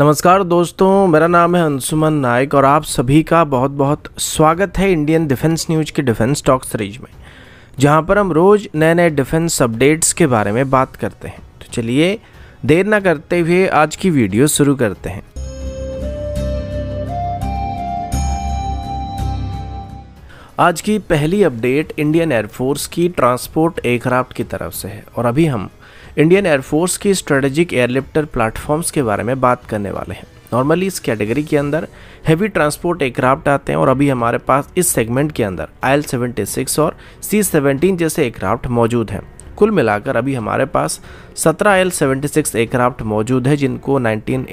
नमस्कार दोस्तों मेरा नाम है अंशुमन नायक और आप सभी का बहुत बहुत स्वागत है इंडियन डिफेंस न्यूज के डिफेंस टॉक सीरीज में जहां पर हम रोज नए नए डिफेंस अपडेट्स के बारे में बात करते हैं तो चलिए देर ना करते हुए आज की वीडियो शुरू करते हैं आज की पहली अपडेट इंडियन एयरफोर्स की ट्रांसपोर्ट एयरक्राफ्ट की तरफ से है और अभी हम इंडियन एयरफोर्स की स्ट्रेटेजिक एयरलिफ्टर प्लेटफॉर्म्स के बारे में बात करने वाले हैं नॉर्मली इस कैटेगरी के अंदर हैवी ट्रांसपोर्ट एयरक्राफ्ट आते हैं और अभी हमारे पास इस सेगमेंट के अंदर आई एल और सी सेवनटीन जैसे एयरक्राफ्ट मौजूद हैं कुल मिलाकर अभी हमारे पास 17 एल सेवेंटी एयरक्राफ्ट मौजूद है जिनको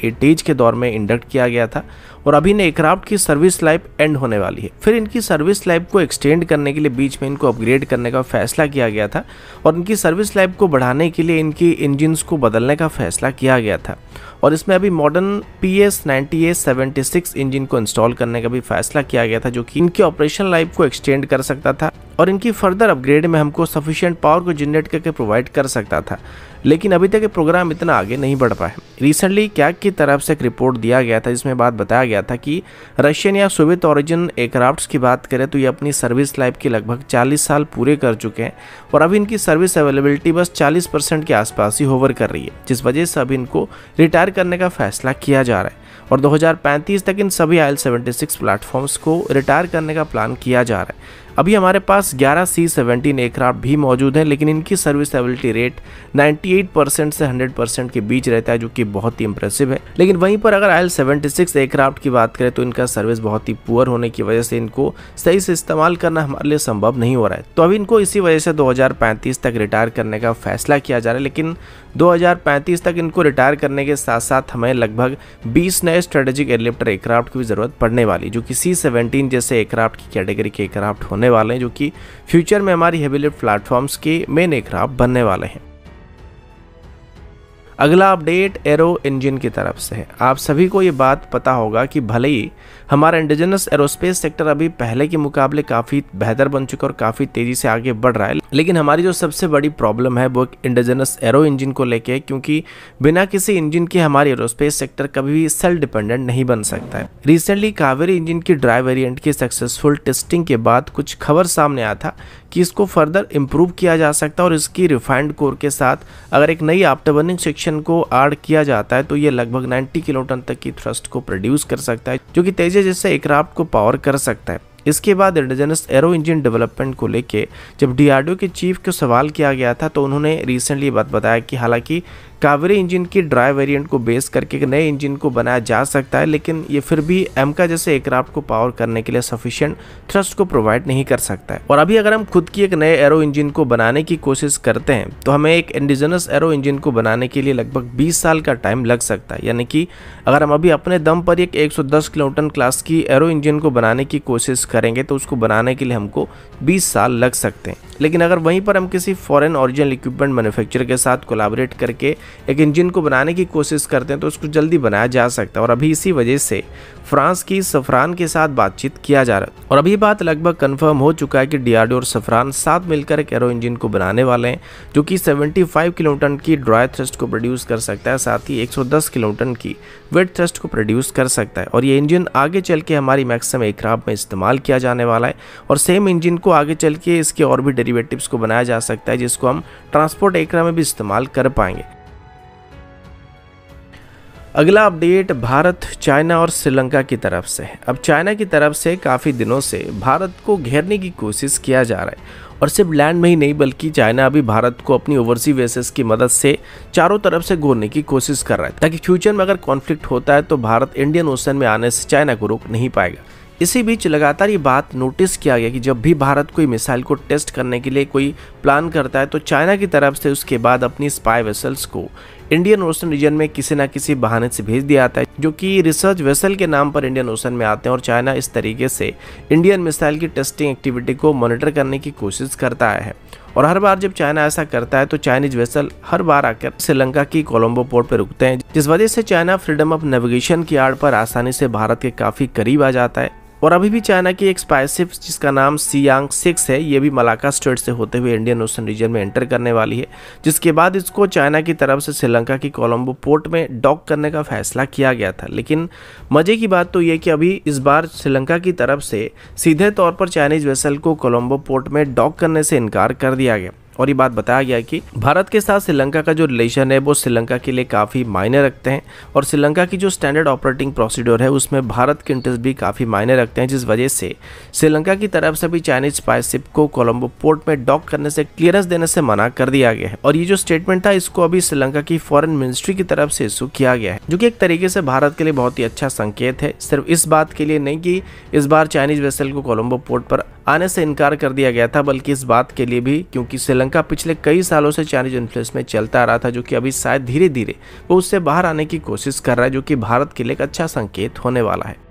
एटीज के दौर में इंडक्ट किया गया था और अभी इन एयरक्राफ्ट की सर्विस लाइफ एंड होने वाली है फिर इनकी सर्विस लाइफ को एक्सटेंड करने के लिए बीच में इनको अपग्रेड करने का फैसला किया गया था और इनकी सर्विस लाइफ को बढ़ाने के लिए इनकी इंजिनस को बदलने का फैसला किया गया था और इसमें अभी मॉडर्न पी एस इंजन को इंस्टॉल करने का भी फैसला किया गया था जो कि इनकी ऑपरेशन लाइफ को एक्सटेंड कर सकता था और इनकी फर्दर अपग्रेड में हमको सफिशियंट पावर को जनरेट करके प्रोवाइड कर सकता था लेकिन अभी तक ये प्रोग्राम इतना आगे नहीं बढ़ पाया रिसेंटली कैक की तरफ से एक रिपोर्ट दिया गया था जिसमें बात बताया गया था कि रशियन या सोवियत ओरिजिन एयरक्राफ्ट की बात करें तो ये अपनी सर्विस लाइफ के लगभग 40 साल पूरे कर चुके हैं और अभी इनकी सर्विस अवेलेबिलिटी बस 40 परसेंट के आसपास ही होवर कर रही है जिस वजह से अभी इनको रिटायर करने का फैसला किया जा रहा है और 2035 तक इन सभी आयल 76 प्लेटफॉर्म्स को रिटायर करने का प्लान किया जा रहा है अभी हमारे पास 11 सी सेवेंटीन एयरक्राफ्ट भी मौजूद हैं लेकिन इनकी सर्विस एबिलिटी रेट 98 परसेंट से 100 परसेंट के बीच रहता है जो कि बहुत ही इंप्रेसिव है लेकिन वहीं पर अगर आयल 76 एयरक्राफ्ट की बात करें तो इनका सर्विस बहुत ही पुअर होने की वजह से इनको सही से इस्तेमाल करना हमारे लिए संभव नहीं हो रहा है तो अभी इनको इसी वजह से दो तक रिटायर करने का फैसला किया जा रहा है लेकिन 2035 तक इनको रिटायर करने के साथ साथ हमें लगभग 20 नए स्ट्रेटेजिक एयरलिफ्टर एयरक्राफ्ट की भी ज़रूरत पड़ने वाली जो कि सी सेवनटीन जैसे एयरक्राफ्ट की कैटेगरी के एयरक्राफ्ट होने वाले हैं जो कि फ्यूचर में हमारी हेवीलिफ्ट प्लेटफॉर्म्स के मेन एयरक्राफ्ट बनने वाले हैं अगला अपडेट एरो इंजन की तरफ से है आप सभी को ये बात पता होगा कि भले ही हमारा इंडिजिनस एरोस्पेस सेक्टर अभी पहले के मुकाबले काफ़ी बेहतर बन चुका और काफ़ी तेज़ी से आगे बढ़ रहा है लेकिन हमारी जो सबसे बड़ी प्रॉब्लम है वो इंडिजिनस एरो इंजन को लेके क्योंकि बिना किसी इंजन के हमारे एरोस्पेस सेक्टर कभी भी सेल्फ डिपेंडेंट नहीं बन सकता है रिसेंटली कावेरी इंजन की ड्राई वेरियंट की सक्सेसफुल टेस्टिंग के बाद कुछ खबर सामने आया था कि इसको फर्दर इम्प्रूव किया जा सकता है और इसकी रिफाइंड कोर के साथ अगर एक नई आफ्टर बर्निंग सेक्शन फ्रिक्शन को आड़ किया जाता है तो ये लगभग 90 किलोटन तक की थ्रस्ट को प्रोड्यूस कर सकता है जो कि तेजी जैसे एयरक्राफ्ट को पावर कर सकता है इसके बाद इंडिजनस एरो इंजन डेवलपमेंट को लेके जब डीआरडीओ के चीफ को सवाल किया गया था तो उन्होंने रिसेंटली बात बताया कि हालांकि कावेरी इंजन की ड्राई वेरिएंट को बेस करके नए इंजन को बनाया जा सकता है लेकिन ये फिर भी एमका जैसे एयरक्राफ्ट को पावर करने के लिए सफिशिएंट थ्रस्ट को प्रोवाइड नहीं कर सकता है और अभी अगर हम खुद की एक नए एरो इंजन को बनाने की कोशिश करते हैं तो हमें एक इंडिजनस एरो इंजन को बनाने के लिए लगभग बीस साल का टाइम लग सकता है यानी कि अगर हम अभी अपने दम पर एक 110 किलोटन क्लास की एरो इंजन को बनाने की कोशिश करेंगे तो उसको बनाने के लिए हमको 20 साल लग सकते हैं लेकिन अगर वहीं पर हम किसी फॉरेन ओरिजिनल इक्विपमेंट मैन्युफैक्चरर के साथ कोलाबरेट करके एक इंजन को बनाने की कोशिश करते हैं तो उसको जल्दी बनाया जा सकता है और अभी इसी वजह से फ्रांस की सफरान के साथ बातचीत किया जा रहा है और अभी बात लगभग कन्फर्म हो चुका है कि डीआरडीओ और सफरान साथ मिलकर एक एरो इंजन को बनाने वाले हैं जो कि 75 किलोमीटर की ड्राई थ्रस्ट को प्रोड्यूस कर सकता है साथ ही 110 किलोमीटर की वेट थ्रस्ट को प्रोड्यूस कर सकता है और ये इंजन आगे चल के हमारी मैक्सम एयरक्राफ्ट में इस्तेमाल किया जाने वाला है और सेम इंजन को आगे चल के इसके और भी डेरिवेटिव्स को बनाया जा सकता है जिसको हम ट्रांसपोर्ट एकरा में भी इस्तेमाल कर पाएंगे अगला अपडेट भारत चाइना और श्रीलंका की तरफ से है अब चाइना की तरफ से काफ़ी दिनों से भारत को घेरने की कोशिश किया जा रहा है और सिर्फ लैंड में ही नहीं बल्कि चाइना अभी भारत को अपनी ओवरसी बेसिस की मदद से चारों तरफ से घोरने की कोशिश कर रहा है ताकि फ्यूचर में अगर कॉन्फ्लिक्ट होता है तो भारत इंडियन ओशन में आने से चाइना को रोक नहीं पाएगा इसी बीच लगातार ये बात नोटिस किया गया कि जब भी भारत कोई मिसाइल को टेस्ट करने के लिए कोई प्लान करता है तो चाइना की तरफ से उसके बाद अपनी स्पाई वेसल्स को इंडियन ओशन रीजन में किसी ना किसी बहाने से भेज दिया जाता है जो कि रिसर्च वेसल के नाम पर इंडियन ओशन में आते हैं और चाइना इस तरीके से इंडियन मिसाइल की टेस्टिंग एक्टिविटी को मॉनिटर करने की कोशिश करता है और हर बार जब चाइना ऐसा करता है तो चाइनीज वेसल हर बार आकर श्रीलंका की कोलंबो पोर्ट पर रुकते हैं जिस वजह से चाइना फ्रीडम ऑफ नेविगेशन की आड़ पर आसानी से भारत के काफी करीब आ जाता है और अभी भी चाइना की एक स्पाइसिप जिसका नाम सियांग सिक्स है ये भी मलाका स्टेट से होते हुए इंडियन ओशन रीजन में एंटर करने वाली है जिसके बाद इसको चाइना की तरफ से श्रीलंका की कोलम्बो पोर्ट में डॉक करने का फैसला किया गया था लेकिन मज़े की बात तो ये कि अभी इस बार श्रीलंका की तरफ से सीधे तौर पर चाइनीज वेसल को कोलम्बो पोर्ट में डॉक करने से इनकार कर दिया गया और ये बात बताया गया कि भारत के साथ श्रीलंका का जो रिलेशन है वो श्रीलंका के लिए काफ़ी मायने रखते हैं और श्रीलंका की जो स्टैंडर्ड ऑपरेटिंग प्रोसीड्योर है उसमें भारत के इंटरेस्ट भी काफ़ी मायने रखते हैं जिस वजह से श्रीलंका की तरफ से भी चाइनीज स्पाइसिप को कोलंबो पोर्ट में डॉक करने से क्लियरेंस देने से मना कर दिया गया है और ये जो स्टेटमेंट था इसको अभी श्रीलंका की फॉरन मिनिस्ट्री की तरफ से इशू किया गया है जो कि एक तरीके से भारत के लिए बहुत ही अच्छा संकेत है सिर्फ इस बात के लिए नहीं कि इस बार चाइनीज वेसल को कोलंबो पोर्ट पर आने से इनकार कर दिया गया था बल्कि इस बात के लिए भी क्योंकि श्रीलंका पिछले कई सालों से चाइनीज इन्फ्लुएंस में चलता आ रहा था जो कि अभी शायद धीरे धीरे वो उससे बाहर आने की कोशिश कर रहा है जो कि भारत के लिए एक अच्छा संकेत होने वाला है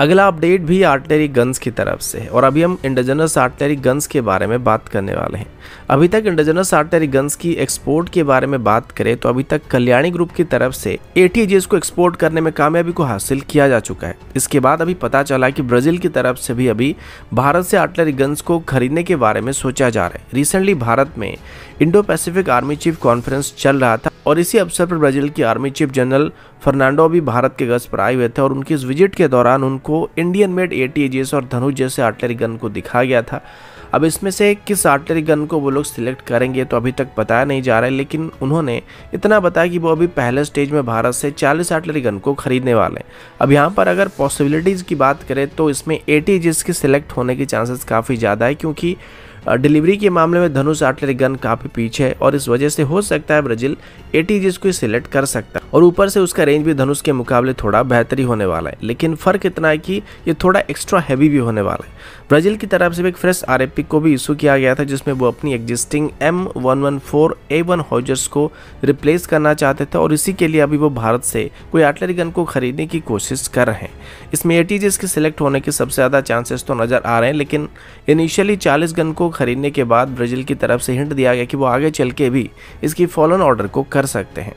अगला अपडेट भी आर्टिलरी गन्स की तरफ से है और अभी हम इंडिजनस आर्टिलरी गन्स के बारे में बात करने वाले हैं अभी तक इंडिजनस आर्टिलरी गन्स की एक्सपोर्ट के बारे में बात करें तो अभी तक कल्याणी ग्रुप की तरफ से एटीजीएस को एक्सपोर्ट करने में कामयाबी को हासिल किया जा चुका है इसके बाद अभी पता चला कि ब्राजील की तरफ से भी अभी भारत से आर्टिलरी गन्स को खरीदने के बारे में सोचा जा रहा है रिसेंटली भारत में Indo Pacific army chief conference चल रहा था और इसी अवसर पर ब्राज़ील की आर्मी चीफ जनरल फर्नांडो भी भारत के गश्त पर आए हुए थे और उनकी इस विजिट के दौरान उनको इंडियन मेड ए टी और धनुष जैसे आर्टिलरी गन को दिखाया गया था अब इसमें से किस आर्टिलरी गन को वो लोग सिलेक्ट करेंगे तो अभी तक बताया नहीं जा रहा है लेकिन उन्होंने इतना बताया कि वो अभी पहले स्टेज में भारत से 40 आर्टिलरी गन को खरीदने वाले हैं अब यहाँ पर अगर पॉसिबिलिटीज़ की बात करें तो इसमें ए टी के सिलेक्ट होने के चांसेस काफ़ी ज़्यादा है क्योंकि डिलीवरी के मामले में धनुष गन काफ़ी पीछे है और इस वजह से हो सकता है ब्राजील एटीजीज को सिलेक्ट कर सकता है और ऊपर से उसका रेंज भी धनुष के मुकाबले थोड़ा बेहतरी होने वाला है लेकिन फ़र्क इतना है कि ये थोड़ा एक्स्ट्रा हैवी भी होने वाला है ब्राजील की तरफ से भी एक फ्रेश आर को भी इशू किया गया था जिसमें वो अपनी existing M one one four A one howitzers को रिप्लेस करना चाहते थे और इसी के लिए अभी वो भारत से कोई आर्टिलरी गन को खरीदने की कोशिश कर रहे हैं इसमें एटीजीज के सिलेक्ट होने के सबसे ज़्यादा चांसेस तो नज़र आ रहे हैं लेकिन इनिशियली चालीस गन को खरीदने के बाद ब्राज़ील की तरफ से हिंट दिया गया कि वो आगे चल के भी इसकी फॉलन ऑर्डर को कर सकते हैं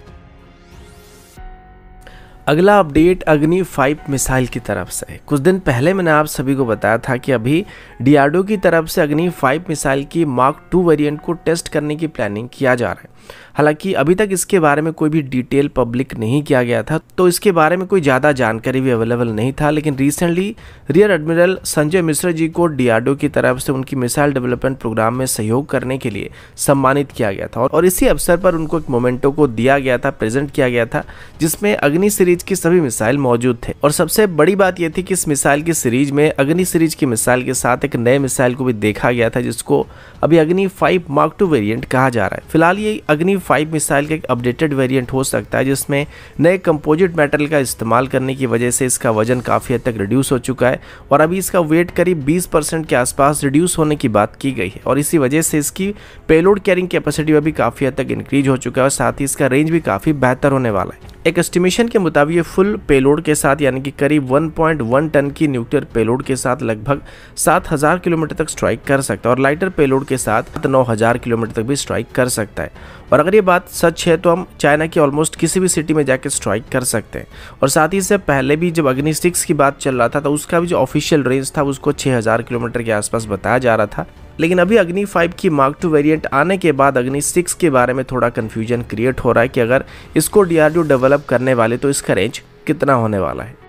अगला अपडेट अग्नि फाइव मिसाइल की तरफ से है कुछ दिन पहले मैंने आप सभी को बताया था कि अभी डीआरडीओ की तरफ से अग्नि फाइव मिसाइल की मार्क टू वेरिएंट को टेस्ट करने की प्लानिंग किया जा रहा है हालांकि अभी तक इसके बारे में कोई भी डिटेल पब्लिक नहीं किया गया था तो इसके बारे में कोई ज़्यादा जानकारी भी अवेलेबल नहीं था लेकिन recently rear admiral Sanjay Mishra ji को डीआरडीओ की तरफ से उनकी मिसाइल डेवलपमेंट प्रोग्राम में सहयोग करने के लिए सम्मानित किया गया था और इसी अवसर पर उनको एक मोमेंटो को दिया गया था प्रेजेंट किया गया था जिसमें अग्नि सीरीज की सभी मिसाइल मौजूद थे और सबसे बड़ी बात यह थी कि इस मिसाइल की सीरीज में अग्नि सीरीज की मिसाइल के साथ एक नए मिसाइल को भी देखा गया था जिसको अभी अग्नि फाइव मार्क टू वेरियंट कहा जा रहा है फिलहाल ये अग्नि फाइव मिसाइल का एक अपडेटेड वेरिएंट हो सकता है जिसमें नए कंपोजिट मेटल का इस्तेमाल करने की वजह से इसका वजन काफ़ी हद तक रिड्यूस हो चुका है और अभी इसका वेट करीब बीस परसेंट के आसपास रिड्यूस होने की बात की गई है और इसी वजह से इसकी पेलोड कैरिंग कैपेसिटी अभी काफ़ी हद तक इंक्रीज हो चुका है और साथ ही इसका रेंज भी काफ़ी बेहतर होने वाला है एक एस्टिमेशन के मुताबिक फुल पेलोड के साथ यानी कि करीब 1.1 टन की न्यूक्लियर पेलोड के साथ लगभग 7000 किलोमीटर तक स्ट्राइक कर सकता है और लाइटर पेलोड के साथ 9000 किलोमीटर तक भी स्ट्राइक कर सकता है और अगर ये बात सच है तो हम चाइना की ऑलमोस्ट किसी भी सिटी में जाकर स्ट्राइक कर सकते हैं और साथ ही इससे पहले भी जब अग्नि सिक्स की बात चल रहा था तो उसका भी जो ऑफिशियल रेंज था उसको 6000 किलोमीटर के आसपास बताया जा रहा था लेकिन अभी अग्नि फाइव की मार्क टू वेरिएंट आने के बाद अग्नि सिक्स के बारे में थोड़ा कन्फ्यूजन क्रिएट हो रहा है कि अगर इसको डी डेवलप करने वाले तो इसका रेंज कितना होने वाला है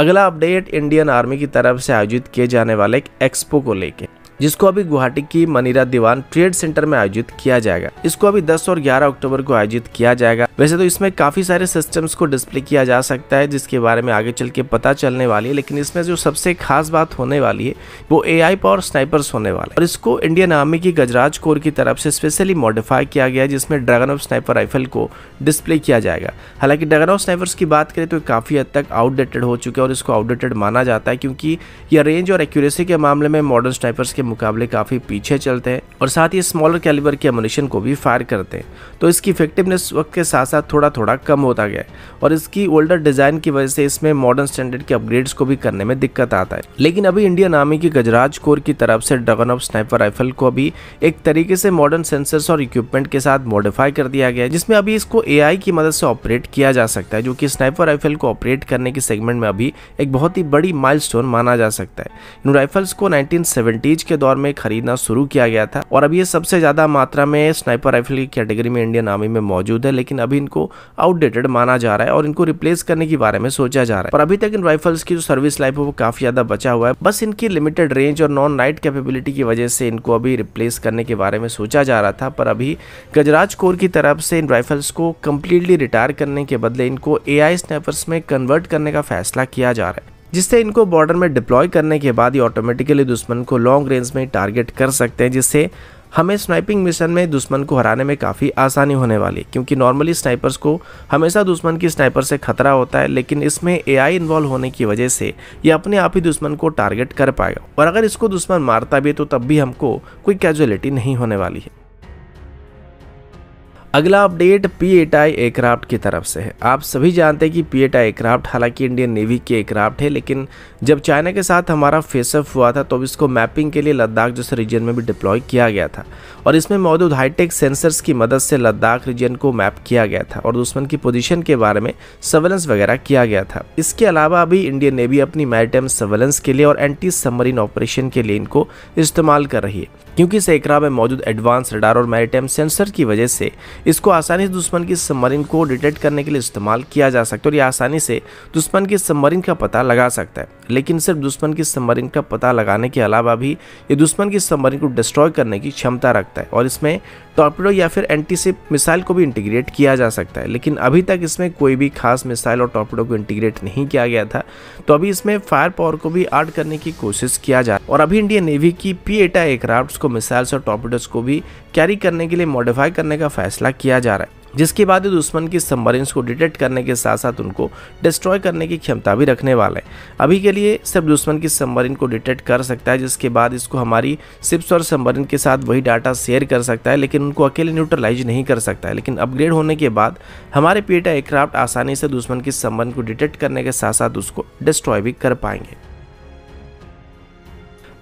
अगला अपडेट इंडियन आर्मी की तरफ से आयोजित किए जाने वाले एक एक्सपो को लेके जिसको अभी गुवाहाटी की मनीरा दीवान ट्रेड सेंटर में आयोजित किया जाएगा इसको अभी 10 और 11 अक्टूबर को आयोजित किया जाएगा वैसे तो इसमें काफी सारे सिस्टम्स को डिस्प्ले किया जा सकता है जिसके बारे में आगे चल के पता चलने वाली है लेकिन इसमें जो सबसे खास बात होने वाली है वो ए पावर स्नाइपर्स होने वाले और इसको इंडियन आर्मी की गजराज कोर की तरफ से स्पेशली मॉडिफाई किया गया जिसमें ड्रैगन ऑफ स्नाइपर राइफल को डिस्प्ले किया जाएगा हालांकि ड्रैगन ऑफ स्नाइपर्स की बात करें तो काफ़ी हद तक आउटडेटेड हो चुके हैं और इसको आउटडेटेड माना जाता है क्योंकि यह रेंज और एक्यूरेसी के मामले में मॉडर्न स्नाइपर्स के मुकाबले काफ़ी पीछे चलते हैं और साथ ही स्मॉलर कैलिबर के अमोनिशन को भी फायर करते हैं तो इसकी इफेक्टिवनेस वक्त के साथ साथ थोड़ा थोड़ा कम होता गया और इसकी ओल्डर डिज़ाइन की वजह से इसमें मॉडर्न स्टैंडर्ड के अपग्रेड्स को भी करने में दिक्कत आता है लेकिन अभी इंडियन आर्मी की गजराज कोर की तरफ से ड्रगन ऑफ स्नाइपर राइफल को अभी एक तरीके से मॉडर्न सेंसर्स और इक्विपमेंट के साथ मॉडिफाई कर दिया गया है जिसमें अभी इसको ए की मदद से ऑपरेट किया जा सकता है जो कि स्नाइपर राइफल को ऑपरेट करने के सेगमेंट में अभी एक बहुत ही बड़ी माइलस्टोन माना जा सकता है इन राइफल्स को नाइनटीन के दौर में खरीदना शुरू किया गया था और अब ये सबसे ज़्यादा मात्रा में स्नाइपर राइफल की कैटेगरी में इंडियन आर्मी में मौजूद है लेकिन अभी इनको आउटडेटेड माना जा रहा है और इनको रिप्लेस करने के बारे में सोचा जा रहा है और अभी तक इन राइफल्स की जो सर्विस लाइफ है वो काफ़ी ज़्यादा बचा हुआ है बस इनकी लिमिटेड रेंज और नॉन नाइट कैपेबिलिटी की वजह से इनको अभी रिप्लेस करने के बारे में सोचा जा रहा था पर अभी गजराज कोर की तरफ से इन राइफल्स को कम्प्लीटली रिटायर करने के बदले इनको ए आई में कन्वर्ट करने का फैसला किया जा रहा है जिससे इनको बॉर्डर में डिप्लॉय करने के बाद ये ऑटोमेटिकली दुश्मन को लॉन्ग रेंज में टारगेट कर सकते हैं जिससे हमें स्नाइपिंग मिशन में दुश्मन को हराने में काफ़ी आसानी होने वाली क्योंकि नॉर्मली स्नाइपर्स को हमेशा दुश्मन की स्नाइपर से खतरा होता है लेकिन इसमें एआई इन्वॉल्व होने की वजह से ये अपने आप ही दुश्मन को टारगेट कर पाएगा और अगर इसको दुश्मन मारता भी तो तब भी हमको कोई कैजुअलिटी नहीं होने वाली है अगला अपडेट पी आई एयरक्राफ्ट की तरफ से है आप सभी जानते हैं कि पी आई एयरक्राफ्ट हालांकि इंडियन नेवी के एयरक्राफ्ट है लेकिन जब चाइना के साथ हमारा फेसअप हुआ था तो इसको मैपिंग के लिए लद्दाख जैसे रीजन में भी डिप्लॉय किया गया था और इसमें मौजूद हाईटेक सेंसर्स की मदद से लद्दाख रीजन को मैप किया गया था और दुश्मन की पोजिशन के बारे में सर्वेलेंस वगैरह किया गया था इसके अलावा अभी इंडियन नेवी अपनी मैरिटाइम सर्वेलेंस के लिए और एंटी सबमरीन ऑपरेशन के लिए इनको इस्तेमाल कर रही है क्योंकि सैकड़ा में मौजूद एडवांस रडार और मैरिटाइम सेंसर की वजह से इसको आसानी से दुश्मन की सबमरीन को डिटेक्ट करने के लिए इस्तेमाल किया जा सकता है और यह आसानी से दुश्मन की सबमरीन का पता लगा सकता है लेकिन सिर्फ दुश्मन की सबमरीन का पता लगाने के अलावा भी ये दुश्मन की सबमरीन को डिस्ट्रॉय करने की क्षमता रखता है और इसमें टॉर्पिडो या फिर एंटीसिप मिसाइल को भी इंटीग्रेट किया जा सकता है लेकिन अभी तक इसमें कोई भी खास मिसाइल और टॉर्पिडो को इंटीग्रेट नहीं किया गया था तो अभी इसमें फायर पावर को भी ऐड करने की कोशिश किया जा और अभी इंडियन नेवी की पी एटा एयरक्राफ्ट को मिसाइल्स और टॉर्पिडोज को भी कैरी करने के लिए मॉडिफाई करने का फैसला किया जा रहा है जिसके बाद ये दुश्मन की सबमरीन्स को डिटेक्ट करने के साथ साथ उनको डिस्ट्रॉय करने की क्षमता भी रखने वाला है अभी के लिए सिर्फ दुश्मन की सबमरीन को डिटेक्ट कर सकता है जिसके बाद इसको हमारी सिप्स और सबमरीन के साथ वही डाटा शेयर कर सकता है लेकिन उनको अकेले न्यूट्रलाइज नहीं कर सकता है लेकिन अपग्रेड होने के बाद हमारे पीटा एयरक्राफ्ट आसानी से दुश्मन की सबमरीन को डिटेक्ट करने के साथ साथ उसको डिस्ट्रॉय भी कर पाएंगे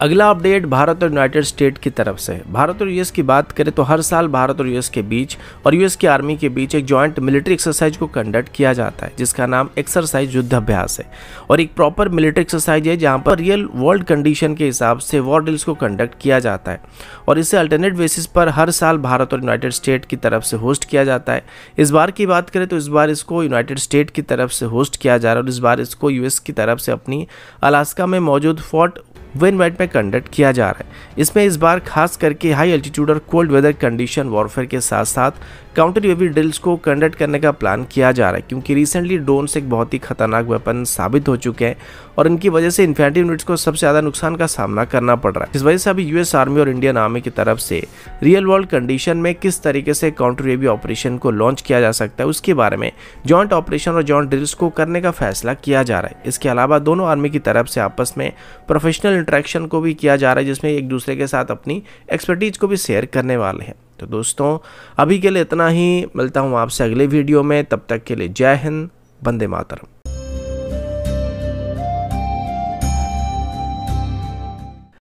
अगला अपडेट भारत और यूनाइटेड स्टेट की तरफ से भारत और यूएस की बात करें तो हर साल भारत और यूएस के बीच और यूएस की आर्मी के बीच एक जॉइंट मिलिट्री एक्सरसाइज को कंडक्ट किया जाता है जिसका नाम एक्सरसाइज युद्धाभ्यास है और एक प्रॉपर मिलिट्री एक्सरसाइज है जहाँ पर रियल वर्ल्ड कंडीशन के हिसाब से वॉर ड्रिल्स को कंडक्ट किया जाता है और इसे अल्टरनेट बेसिस पर हर साल भारत और यूनाइटेड स्टेट की तरफ से होस्ट किया जाता है इस बार की बात करें तो इस बार इसको यूनाइटेड स्टेट की तरफ से होस्ट किया जा रहा है और इस बार इसको यूएस की तरफ से अपनी अलास्का में मौजूद फोर्ट विन वाइड में कंडक्ट किया जा रहा है इसमें इस बार खास करके हाई एल्टीट्यूड और कोल्ड वेदर कंडीशन वॉरफेयर के साथ साथ काउंटर यूएवी ड्रिल्स को कंडक्ट करने का प्लान किया जा रहा है क्योंकि रिसेंटली ड्रोन्स एक बहुत ही खतरनाक वेपन साबित हो चुके हैं और इनकी वजह से इन्फेंट्री यूनिट्स को सबसे ज़्यादा नुकसान का सामना करना पड़ रहा है इस वजह से अभी यूएस आर्मी और इंडियन आर्मी की तरफ से रियल वर्ल्ड कंडीशन में किस तरीके से काउंटर यूएवी ऑपरेशन को लॉन्च किया जा सकता है उसके बारे में ज्वाइंट ऑपरेशन और जॉइंट ड्रिल्स को करने का फैसला किया जा रहा है इसके अलावा दोनों आर्मी की तरफ से आपस में प्रोफेशनल इंट्रैक्शन को भी किया जा रहा है जिसमें एक दूसरे के साथ अपनी एक्सपर्टीज को भी शेयर करने वाले हैं तो दोस्तों अभी के लिए इतना ही मिलता हूँ आपसे अगले वीडियो में तब तक के लिए जय हिंद बंदे मातरम